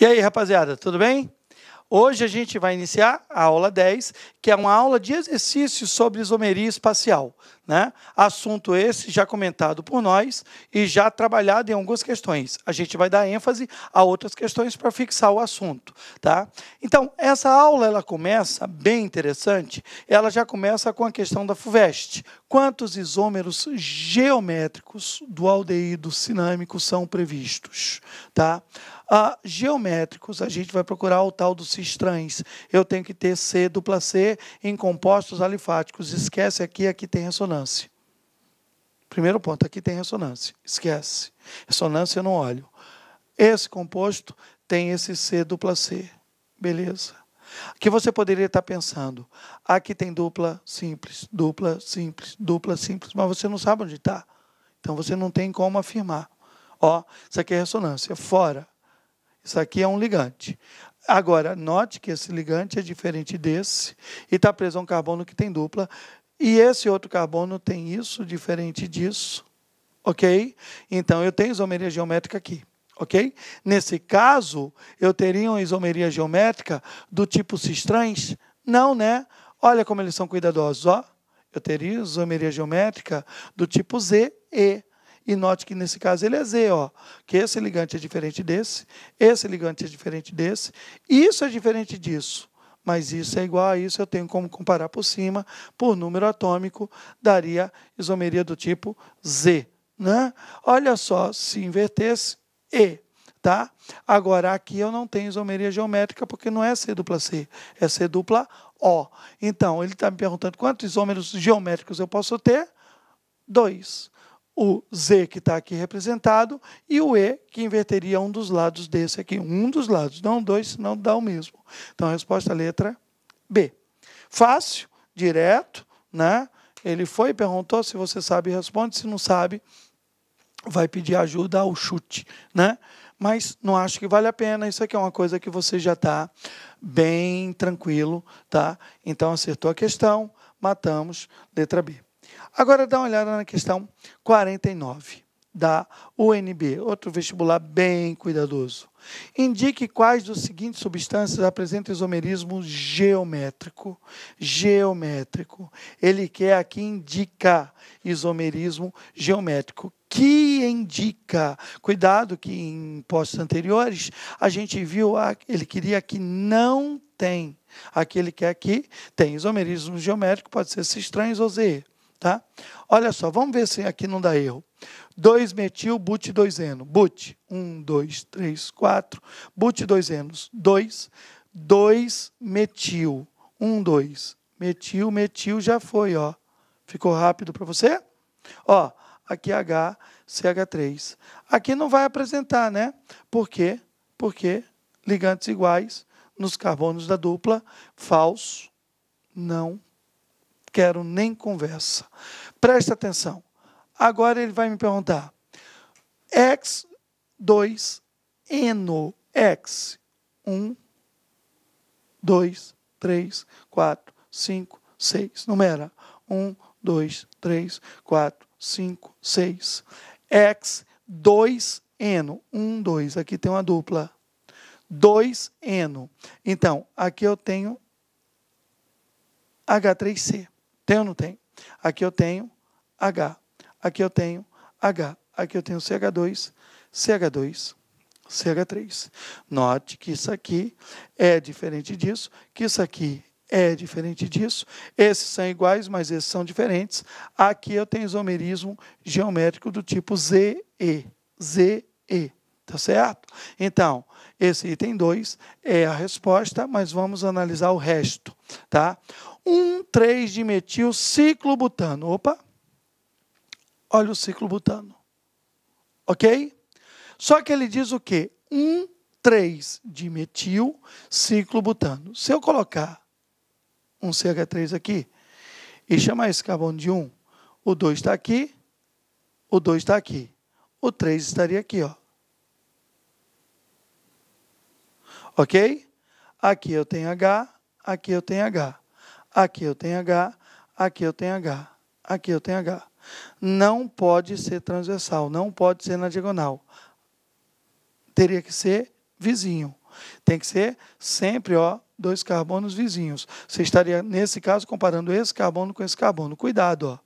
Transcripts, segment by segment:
E aí, rapaziada, tudo bem? Hoje a gente vai iniciar a aula 10, que é uma aula de exercício sobre isomeria espacial. Né? Assunto esse já comentado por nós e já trabalhado em algumas questões. A gente vai dar ênfase a outras questões para fixar o assunto, tá? Então, essa aula ela começa bem interessante, ela já começa com a questão da FUVEST. Quantos isômeros geométricos do aldeído cinâmico são previstos, tá? Ah, geométricos, a gente vai procurar o tal dos cistrans. Eu tenho que ter C dupla C em compostos alifáticos. Esquece aqui, aqui tem ressonância ressonância. Primeiro ponto, aqui tem ressonância. Esquece. Ressonância eu não olho. Esse composto tem esse C dupla C. Beleza. Que você poderia estar pensando, aqui tem dupla simples, dupla simples, dupla simples, mas você não sabe onde está. Então você não tem como afirmar. Ó, isso aqui é ressonância, fora. Isso aqui é um ligante. Agora, note que esse ligante é diferente desse e está preso a um carbono que tem dupla e esse outro carbono tem isso diferente disso, ok? Então eu tenho isomeria geométrica aqui, ok? Nesse caso, eu teria uma isomeria geométrica do tipo cistrans? Não, né? Olha como eles são cuidadosos, ó. Eu teria isomeria geométrica do tipo Z-E E note que nesse caso ele é Z, ó, que esse ligante é diferente desse, esse ligante é diferente desse, isso é diferente disso mas isso é igual a isso, eu tenho como comparar por cima, por número atômico, daria isomeria do tipo Z. Né? Olha só, se invertesse, E. Tá? Agora, aqui eu não tenho isomeria geométrica, porque não é C dupla C, é C dupla O. Então, ele está me perguntando quantos isômeros geométricos eu posso ter? Dois o Z que está aqui representado e o E que inverteria um dos lados desse aqui. Um dos lados, não dois, senão dá o mesmo. Então, a resposta é a letra B. Fácil, direto, né? Ele foi e perguntou se você sabe, responde. Se não sabe, vai pedir ajuda ao chute, né? Mas não acho que vale a pena. Isso aqui é uma coisa que você já está bem tranquilo, tá? Então acertou a questão, matamos, letra B. Agora dá uma olhada na questão 49 da UNB, outro vestibular bem cuidadoso. Indique quais dos seguintes substâncias apresentam isomerismo geométrico. Geométrico. Ele quer aqui indicar isomerismo geométrico. Que indica, cuidado que em postos anteriores a gente viu, a, ele queria que não tem. Aqui ele quer que tem isomerismo geométrico, pode ser cis trans ou Z. Tá? Olha só, vamos ver se aqui não dá erro. 2 metil, but 2 eno. But, 1, 2, 3, 4. But 2 enos, 2. 2 metil, 1, 2. Metil, metil já foi, ó. Ficou rápido para você? Ó, aqui H, CH3. Aqui não vai apresentar, né? Por quê? Porque ligantes iguais nos carbonos da dupla, falso, não quero nem conversa. Presta atenção. Agora ele vai me perguntar: x 2 eno x 1 2 3 4 5 6. Numera 1 2 3 4 5 6. x 2 eno 1 2. Aqui tem uma dupla. 2 eno. Então, aqui eu tenho H3C. Tem ou não tem? Aqui eu tenho H. Aqui eu tenho H. Aqui eu tenho CH2, CH2, CH3. Note que isso aqui é diferente disso, que isso aqui é diferente disso. Esses são iguais, mas esses são diferentes. Aqui eu tenho isomerismo geométrico do tipo ZE. ZE. Tá certo? Então, esse item 2 é a resposta, mas vamos analisar o resto, tá? 1,3-dimetil ciclobutano. Opa! Olha o ciclobutano. Ok? Só que ele diz o quê? 1,3-dimetil ciclobutano. Se eu colocar um CH3 aqui e chamar esse carbono de 1, o 2 está aqui, o 2 está aqui. O 3 estaria aqui, ó. Ok? Aqui eu tenho H, aqui eu tenho H. Aqui eu tenho H, aqui eu tenho H, aqui eu tenho H. Não pode ser transversal, não pode ser na diagonal. Teria que ser vizinho. Tem que ser sempre, ó, dois carbonos vizinhos. Você estaria, nesse caso, comparando esse carbono com esse carbono. Cuidado, ó.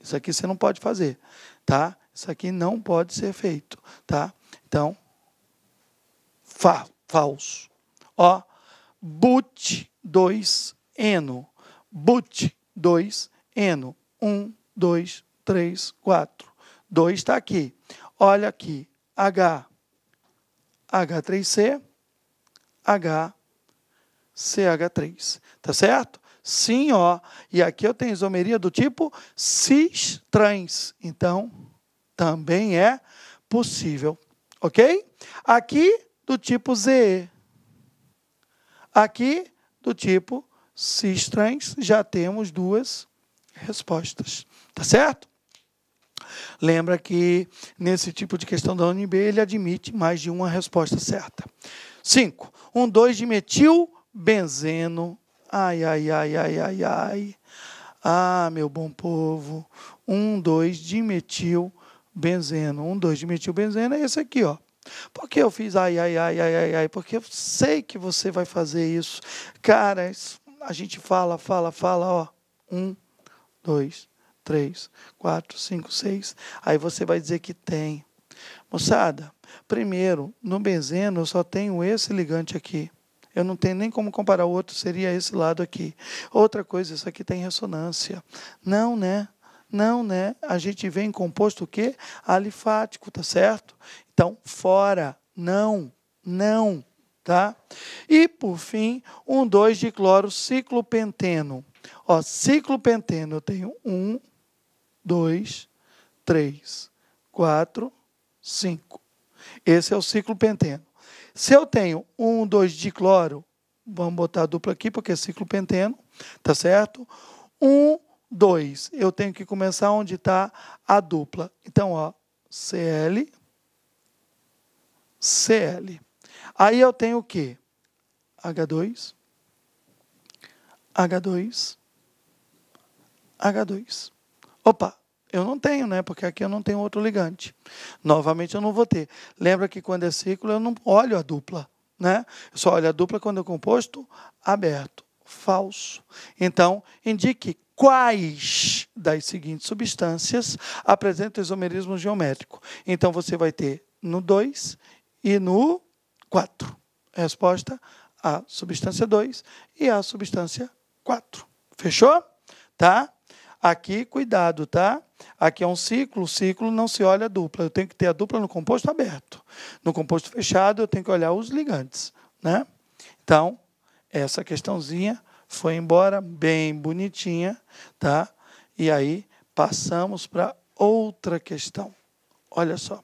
Isso aqui você não pode fazer, tá? Isso aqui não pode ser feito, tá? Então, fa falso. Ó, but 2 Eno, but, 2, Eno, 1, 2, 3, 4. 2 está aqui. Olha aqui, H, H3C, H, CH3. Tá certo? Sim, ó. E aqui eu tenho isomeria do tipo cis-trans. Então, também é possível. Ok? Aqui do tipo ZE. Aqui do tipo Cis trans, já temos duas respostas. Tá certo? Lembra que nesse tipo de questão da UNB ele admite mais de uma resposta certa. 5. Um 2 de metil benzeno. Ai, ai, ai, ai, ai, ai. Ah, meu bom povo. Um 2 de metil benzeno. Um 2 de metil benzeno é esse aqui, ó. Por que eu fiz ai, ai, ai, ai, ai, ai? Porque eu sei que você vai fazer isso. caras isso a gente fala, fala, fala, ó. Um, dois, três, quatro, cinco, seis. Aí você vai dizer que tem. Moçada, primeiro, no benzeno eu só tenho esse ligante aqui. Eu não tenho nem como comparar o outro, seria esse lado aqui. Outra coisa, isso aqui tem ressonância. Não, né? Não, né? A gente vem composto o quê? Alifático, tá certo? Então, fora. Não, não. Tá? E, por fim, um 2 de cloro ciclopenteno. Ó, ciclopenteno, eu tenho 1, 2, 3, 4, 5. Esse é o ciclopenteno. Se eu tenho 1, 2 de cloro, vamos botar a dupla aqui, porque é ciclopenteno, tá certo? 1, 2. Eu tenho que começar onde está a dupla. Então, ó, Cl, Cl. Aí eu tenho o quê? H2, H2, H2. Opa, eu não tenho, né? Porque aqui eu não tenho outro ligante. Novamente eu não vou ter. Lembra que quando é ciclo eu não olho a dupla, né? Eu só olho a dupla quando é composto aberto, falso. Então, indique quais das seguintes substâncias apresentam isomerismo geométrico. Então você vai ter no 2 e no 4? resposta: a substância 2 e a substância 4. Fechou? Tá? Aqui, cuidado, tá? Aqui é um ciclo, o ciclo não se olha dupla. Eu tenho que ter a dupla no composto aberto. No composto fechado, eu tenho que olhar os ligantes, né? Então, essa questãozinha foi embora bem bonitinha, tá? E aí passamos para outra questão. Olha só.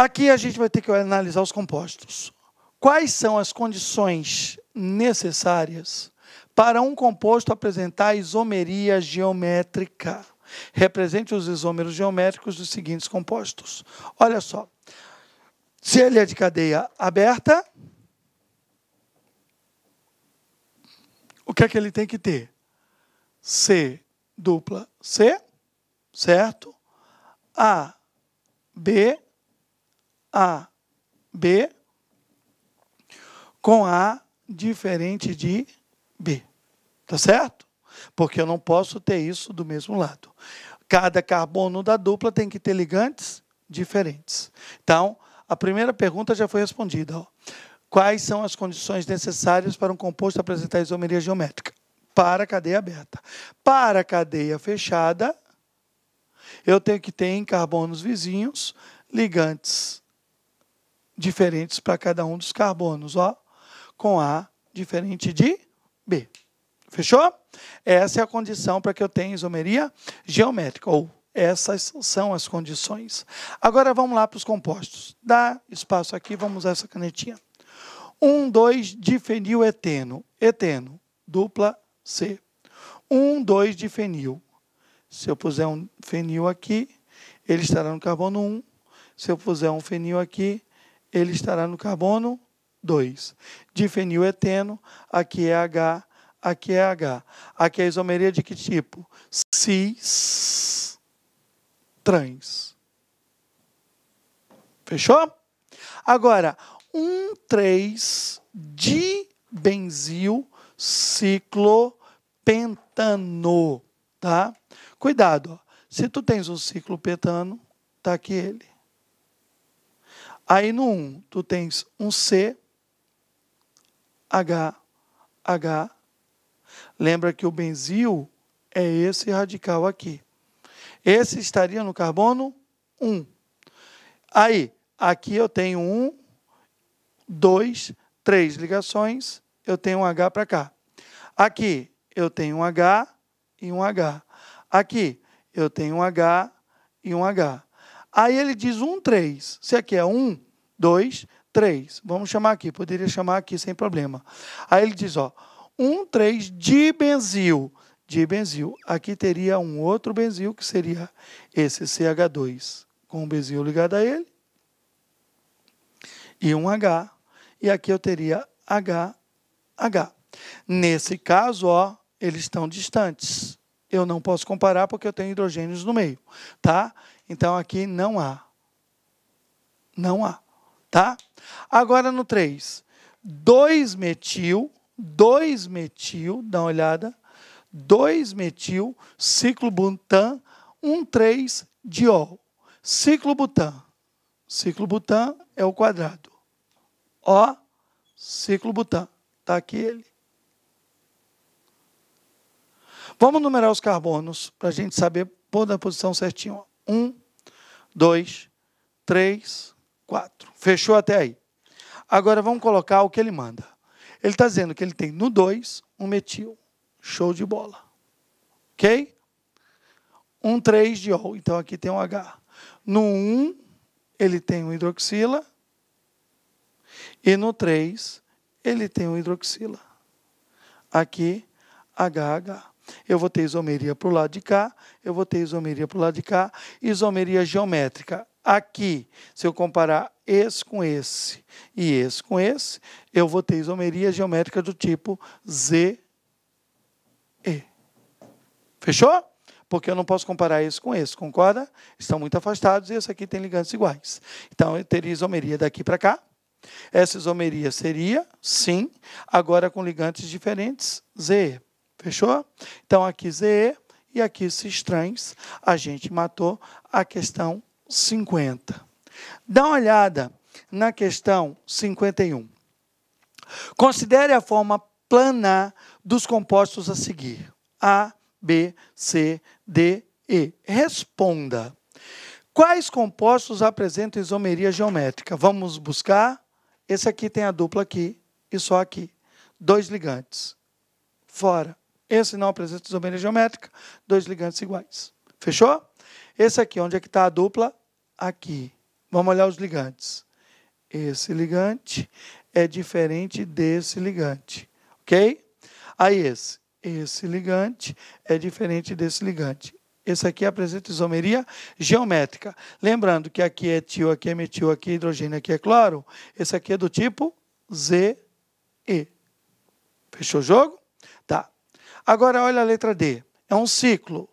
Aqui a gente vai ter que analisar os compostos. Quais são as condições necessárias para um composto apresentar isomeria geométrica? Represente os isômeros geométricos dos seguintes compostos. Olha só. Se ele é de cadeia aberta, o que é que ele tem que ter? C dupla C, certo? A, B, AB com A diferente de B. Tá certo? Porque eu não posso ter isso do mesmo lado. Cada carbono da dupla tem que ter ligantes diferentes. Então, a primeira pergunta já foi respondida. Ó. Quais são as condições necessárias para um composto apresentar isomeria geométrica? Para a cadeia aberta. Para a cadeia fechada, eu tenho que ter em carbonos vizinhos ligantes diferentes para cada um dos carbonos, ó, com A diferente de B. Fechou? Essa é a condição para que eu tenha isomeria geométrica, ou essas são as condições. Agora vamos lá para os compostos. Dá espaço aqui, vamos usar essa canetinha. 1, 2, difenil eteno. Eteno, dupla C. 1, 2, difenil. Se eu puser um fenil aqui, ele estará no carbono 1. Se eu puser um fenil aqui, ele estará no carbono 2. Difenileteno, aqui é H, aqui é H. Aqui é isomeria de que tipo? Cis trans. Fechou? Agora, um 3 de benzil ciclopentano, tá? Cuidado, ó. se tu tens um ciclopentano, tá aqui ele. Aí no 1, tu tens um C, H, H. Lembra que o benzil é esse radical aqui. Esse estaria no carbono 1. Aí, aqui eu tenho 1, 2, 3 ligações, eu tenho um H para cá. Aqui eu tenho um H e um H. Aqui eu tenho um H e um H. Aí ele diz um, três. Se aqui é um, dois, três. Vamos chamar aqui, poderia chamar aqui sem problema. Aí ele diz, ó, um, três de benzil. De benzil. Aqui teria um outro benzil, que seria esse CH2, com o benzil ligado a ele. E um H. E aqui eu teria H, H. Nesse caso, ó, eles estão distantes. Eu não posso comparar porque eu tenho hidrogênios no meio, tá? Então aqui não há. Não há. Tá? Agora no 3. 2-metil, 2-metil, dá uma olhada. 2-metil, ciclobutan, 1,3-diol. Ciclobutan. Ciclobutan é o quadrado. ó, ciclobutan. Está aqui ele. Vamos numerar os carbonos para a gente saber pôr na posição certinho. 1, dois, três, quatro. Fechou até aí. Agora vamos colocar o que ele manda. Ele está dizendo que ele tem no 2 um metil. Show de bola. Ok? Um 3 de ol. Então aqui tem um H. No 1, um, ele tem um hidroxila. E no 3, ele tem um hidroxila. Aqui, HH eu vou ter isomeria para o lado de cá, eu vou ter isomeria para o lado de cá, isomeria geométrica. Aqui, se eu comparar esse com esse e esse com esse, eu vou ter isomeria geométrica do tipo ZE. Fechou? porque eu não posso comparar esse com esse, concorda? Estão muito afastados e esse aqui tem ligantes iguais. Então, eu teria isomeria daqui para cá. Essa isomeria seria, sim, agora com ligantes diferentes, ZE. Fechou? Então, aqui ZE e aqui esses estranhos a gente matou a questão 50. Dá uma olhada na questão 51. Considere a forma planar dos compostos a seguir: A, B, C, D, E. Responda. Quais compostos apresentam isomeria geométrica? Vamos buscar. Esse aqui tem a dupla aqui e só aqui. Dois ligantes. Fora. Esse não apresenta isomeria geométrica, dois ligantes iguais. Fechou? Esse aqui, onde é que está a dupla? Aqui. Vamos olhar os ligantes. Esse ligante é diferente desse ligante, ok? Aí esse. Esse ligante é diferente desse ligante. Esse aqui apresenta isomeria geométrica. Lembrando que aqui é tio, aqui é metil, aqui é hidrogênio, aqui é cloro. Esse aqui é do tipo ZE. Fechou o jogo? Agora, olha a letra D. É um ciclo.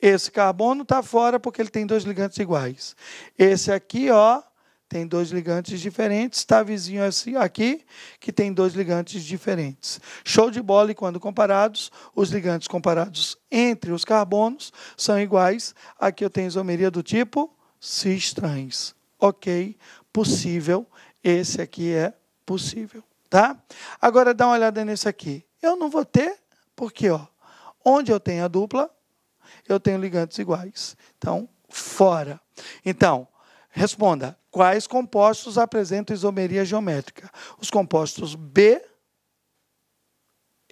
Esse carbono está fora porque ele tem dois ligantes iguais. Esse aqui, ó, tem dois ligantes diferentes. Está vizinho assim, aqui, que tem dois ligantes diferentes. Show de bola, e quando comparados, os ligantes comparados entre os carbonos são iguais. Aqui eu tenho isomeria do tipo cis trans. Ok, possível. Esse aqui é possível, tá? Agora dá uma olhada nesse aqui. Eu não vou ter porque, ó, onde eu tenho a dupla, eu tenho ligantes iguais. Então, fora. Então, responda: quais compostos apresentam isomeria geométrica? Os compostos B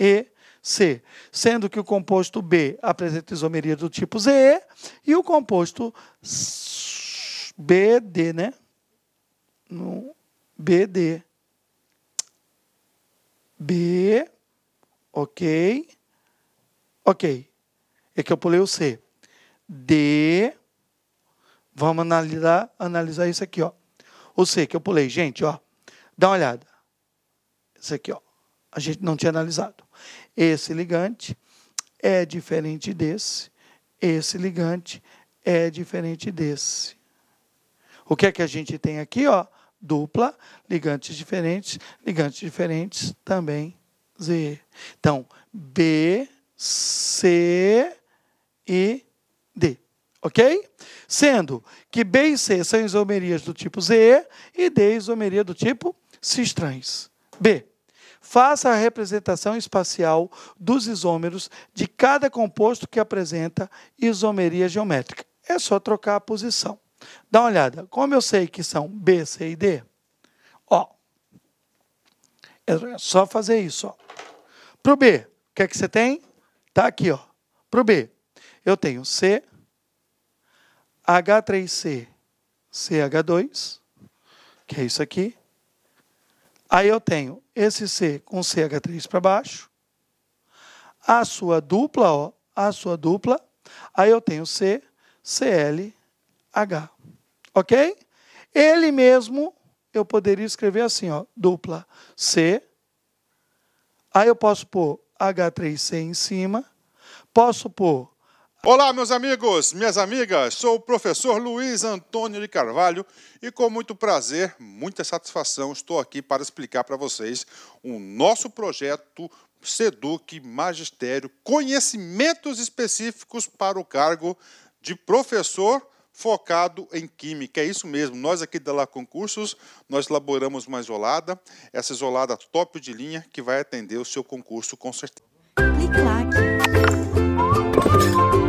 e C, sendo que o composto B apresenta isomeria do tipo ZE e o composto BD, né? No BD. B, ok. Ok. É que eu pulei o C. D. Vamos analisar, analisar isso aqui, ó. O C que eu pulei, gente, ó. Dá uma olhada. Isso aqui, ó. A gente não tinha analisado. Esse ligante é diferente desse. Esse ligante é diferente desse. O que é que a gente tem aqui, ó? Dupla, ligantes diferentes, ligantes diferentes também Z. Então, B C e D. Ok? Sendo que B e C são isomerias do tipo Z e D isomeria do tipo cis-trans. B. Faça a representação espacial dos isômeros de cada composto que apresenta isomeria geométrica. É só trocar a posição. Dá uma olhada. Como eu sei que são B, C e D, ó, é só fazer isso. Para o B, o que é que você tem? Está aqui, ó. Para o B, eu tenho C, H3C, CH2, que é isso aqui. Aí eu tenho esse C com CH3 para baixo, a sua dupla, ó, a sua dupla. Aí eu tenho C, CLH. Ok? Ele mesmo eu poderia escrever assim, ó, dupla C. Aí eu posso pôr H3C em cima. Posso pôr. Olá, meus amigos, minhas amigas. Sou o professor Luiz Antônio de Carvalho e com muito prazer, muita satisfação, estou aqui para explicar para vocês o nosso projeto SEDUC Magistério Conhecimentos Específicos para o cargo de professor focado em química. É isso mesmo. Nós aqui da La Concursos, nós elaboramos uma isolada, essa isolada top de linha que vai atender o seu concurso com certeza. Clique,